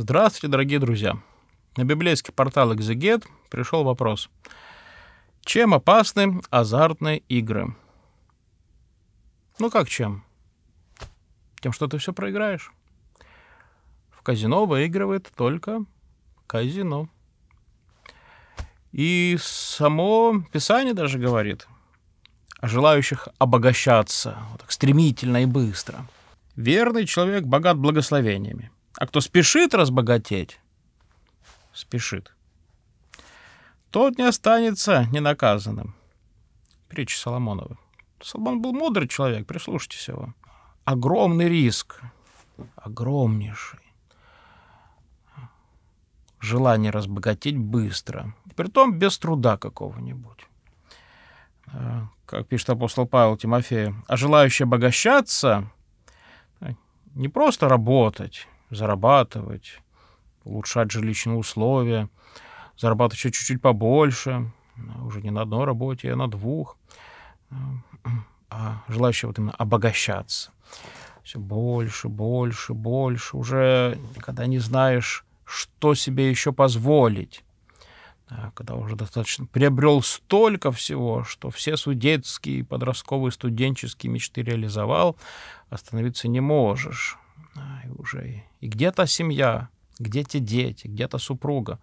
Здравствуйте, дорогие друзья! На библейский портал Exeget пришел вопрос. Чем опасны азартные игры? Ну как чем? Тем, что ты все проиграешь. В казино выигрывает только казино. И само Писание даже говорит о желающих обогащаться вот так стремительно и быстро. Верный человек богат благословениями – а кто спешит разбогатеть, спешит, тот не останется ненаказанным. Притча Соломонова. Соломон был мудрый человек, прислушайтесь его. Огромный риск, огромнейший. Желание разбогатеть быстро, притом без труда какого-нибудь. Э, как пишет апостол Павел Тимофея: а желающий обогащаться, э, не просто работать, зарабатывать, улучшать жилищные условия, зарабатывать еще чуть-чуть побольше, уже не на одной работе, а на двух, а желающие вот именно обогащаться. Все больше, больше, больше, уже когда не знаешь, что себе еще позволить. А когда уже достаточно приобрел столько всего, что все судетские, подростковые, студенческие мечты реализовал, остановиться не можешь уже и где-то семья, где-то дети, где-то супруга.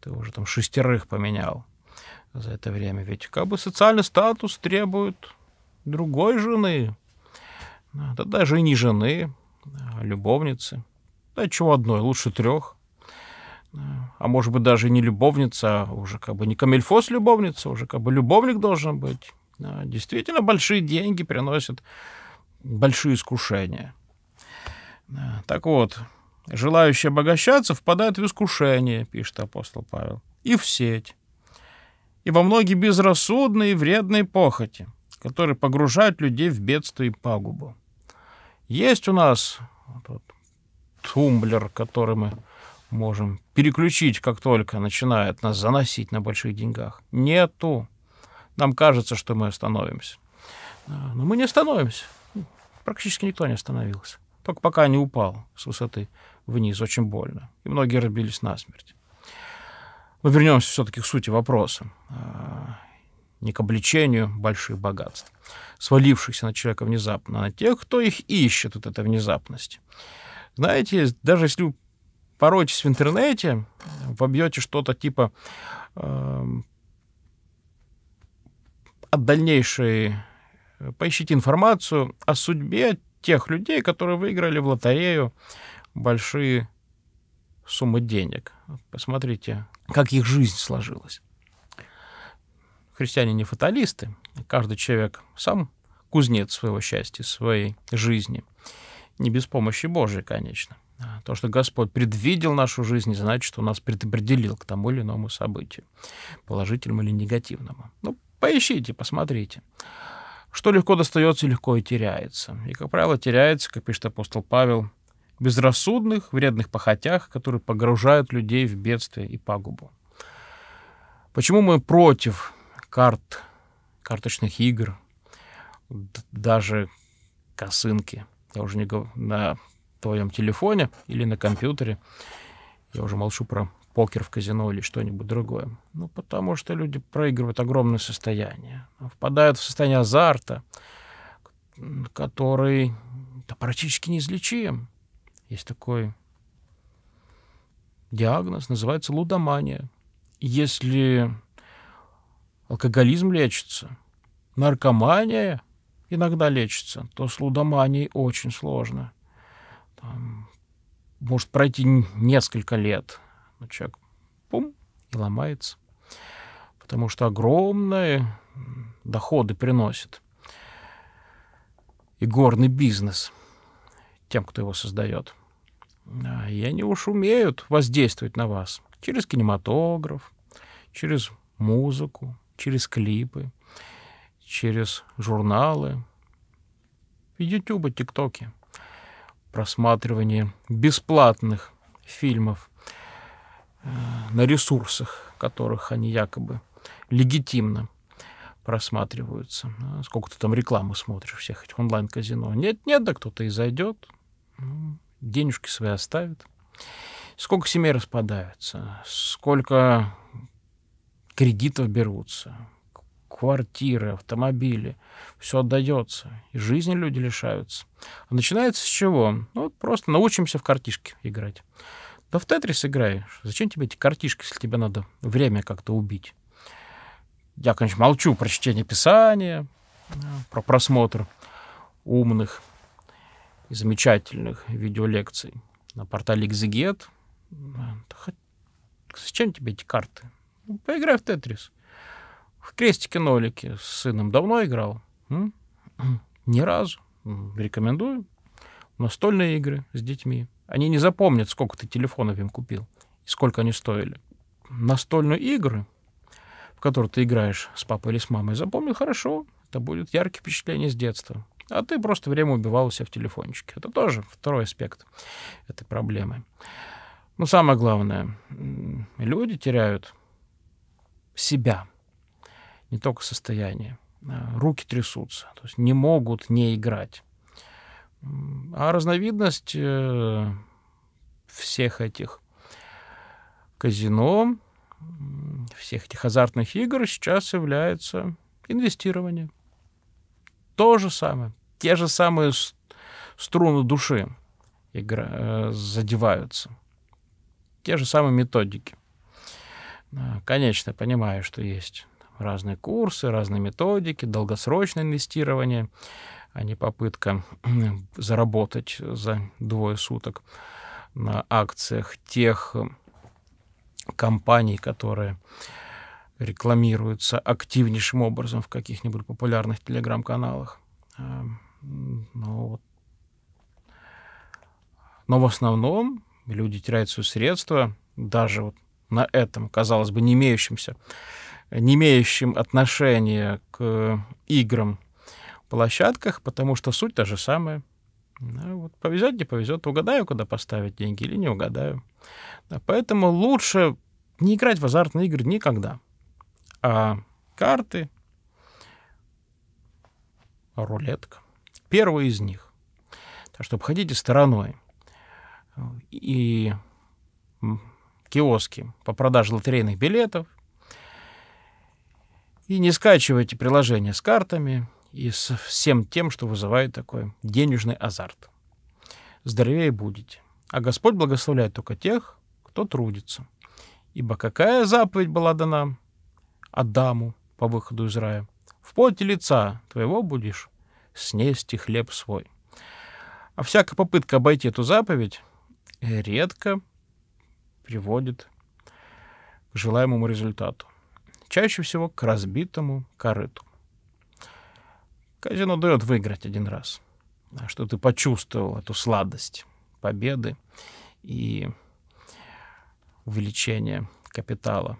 Ты уже там шестерых поменял за это время. Ведь как бы социальный статус требует другой жены. Да даже и не жены, а любовницы. Да чего одной, лучше трех. А может быть, даже не любовница, а уже как бы не камельфос любовница, уже как бы любовник должен быть. Действительно, большие деньги приносят большие искушения – так вот, желающие обогащаться впадают в искушение, пишет апостол Павел, и в сеть, и во многие безрассудные и вредные похоти, которые погружают людей в бедствие и пагубу. Есть у нас тут тумблер, который мы можем переключить, как только начинает нас заносить на больших деньгах. Нету. Нам кажется, что мы остановимся. Но мы не остановимся. Практически никто не остановился пока не упал с высоты вниз, очень больно. И многие разбились насмерть. Но вернемся все-таки к сути вопроса. А, не к обличению больших богатств, свалившихся на человека внезапно, а на тех, кто их ищет, вот эта внезапность. Знаете, даже если вы пороетесь в интернете, вобьете что-то типа эм, от дальнейшей, э, поищите информацию о судьбе тех людей, которые выиграли в лотерею большие суммы денег. Посмотрите, как их жизнь сложилась. Христиане не фаталисты. Каждый человек сам кузнец своего счастья, своей жизни. Не без помощи Божией, конечно. То, что Господь предвидел нашу жизнь, не значит, что он нас предопределил к тому или иному событию, положительному или негативному. Ну, поищите, посмотрите что легко достается, легко и теряется. И, как правило, теряется, как пишет апостол Павел, безрассудных, вредных похотях, которые погружают людей в бедствие и пагубу. Почему мы против карт, карточных игр, даже косынки? Я уже не говорю на твоем телефоне или на компьютере. Я уже молчу про покер в казино или что-нибудь другое? Ну, потому что люди проигрывают огромное состояние, впадают в состояние азарта, который да, практически неизлечим. Есть такой диагноз, называется лудомания. Если алкоголизм лечится, наркомания иногда лечится, то с лудоманией очень сложно. Там, может пройти несколько лет – но ну, человек пум и ломается, потому что огромные доходы приносит и горный бизнес тем, кто его создает. А, и они уж умеют воздействовать на вас через кинематограф, через музыку, через клипы, через журналы, YouTube, ТикТоки, просматривание бесплатных фильмов Э, на ресурсах, которых они якобы легитимно просматриваются. Э, сколько ты там рекламы смотришь всех этих онлайн-казино? Нет, нет, да кто-то и зайдет, ну, денежки свои оставит. Сколько семей распадаются, сколько кредитов берутся, квартиры, автомобили, все отдается, и жизни люди лишаются. А начинается с чего? Ну, просто научимся в картишки играть. Да ну, в Тетрис играешь? Зачем тебе эти картишки, если тебе надо время как-то убить? Я, конечно, молчу про чтение Писания, про просмотр умных и замечательных видеолекций на портале Exeget. Зачем тебе эти карты? Ну, поиграй в Тетрис. В крестике-нолике с сыном давно играл? Ни разу. Рекомендую. Настольные игры с детьми. Они не запомнят, сколько ты телефонов им купил и сколько они стоили. Настольные игры, в которые ты играешь с папой или с мамой, запомнил хорошо. Это будет яркие впечатления с детства. А ты просто время убивал у себя в телефончике. Это тоже второй аспект этой проблемы. Но самое главное, люди теряют себя, не только состояние. Э, руки трясутся, то есть не могут не играть. А разновидность э, всех этих казино, всех этих азартных игр сейчас является инвестирование. То же самое. Те же самые струны души игра, э, задеваются. Те же самые методики. А, конечно, понимаю, что есть разные курсы, разные методики, долгосрочное инвестирование — а не попытка заработать за двое суток на акциях тех э, компаний, которые рекламируются активнейшим образом в каких-нибудь популярных телеграм-каналах. Э, ну, Но в основном люди теряют свои средства даже вот на этом, казалось бы, не имеющемся, не имеющем отношения к играм площадках, потому что суть та же самая. Да, ну, вот повезет, не повезет, угадаю, куда поставить деньги или не угадаю. Да, поэтому лучше не играть в азартные игры никогда. А карты, рулетка. первый из них. Так что обходите стороной. И киоски по продаже лотерейных билетов. И не скачивайте приложения с картами, и со всем тем, что вызывает такой денежный азарт. Здоровее будете. А Господь благословляет только тех, кто трудится. Ибо какая заповедь была дана Адаму по выходу из рая? В поте лица твоего будешь снести хлеб свой. А всякая попытка обойти эту заповедь редко приводит к желаемому результату. Чаще всего к разбитому корыту. Казино дает выиграть один раз, а что ты почувствовал эту сладость победы и увеличение капитала.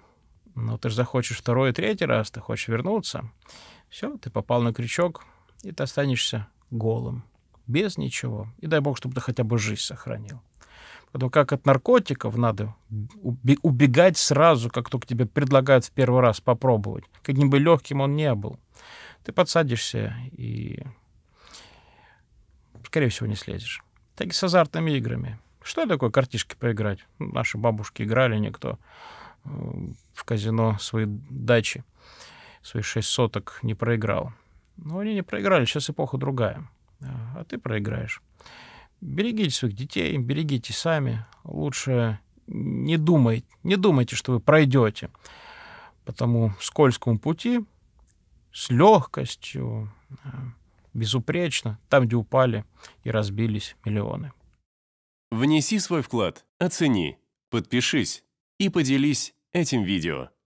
Но ну, ты же захочешь второй и третий раз, ты хочешь вернуться. Все, ты попал на крючок, и ты останешься голым, без ничего. И дай бог, чтобы ты хотя бы жизнь сохранил. Поэтому как от наркотиков надо убегать сразу, как только тебе предлагают в первый раз попробовать. Каким бы легким он не был ты подсадишься и, скорее всего, не слезешь. Так и с азартными играми. Что такое картишки поиграть? Наши бабушки играли, никто э, в казино свои дачи, свои шесть соток не проиграл. Но они не проиграли, сейчас эпоха другая. А, а ты проиграешь. Берегите своих детей, берегите сами. Лучше не думайте, не думайте, что вы пройдете по тому скользкому пути, с легкостью, а, безупречно, там, где упали и разбились миллионы. Внеси свой вклад, оцени, подпишись и поделись этим видео.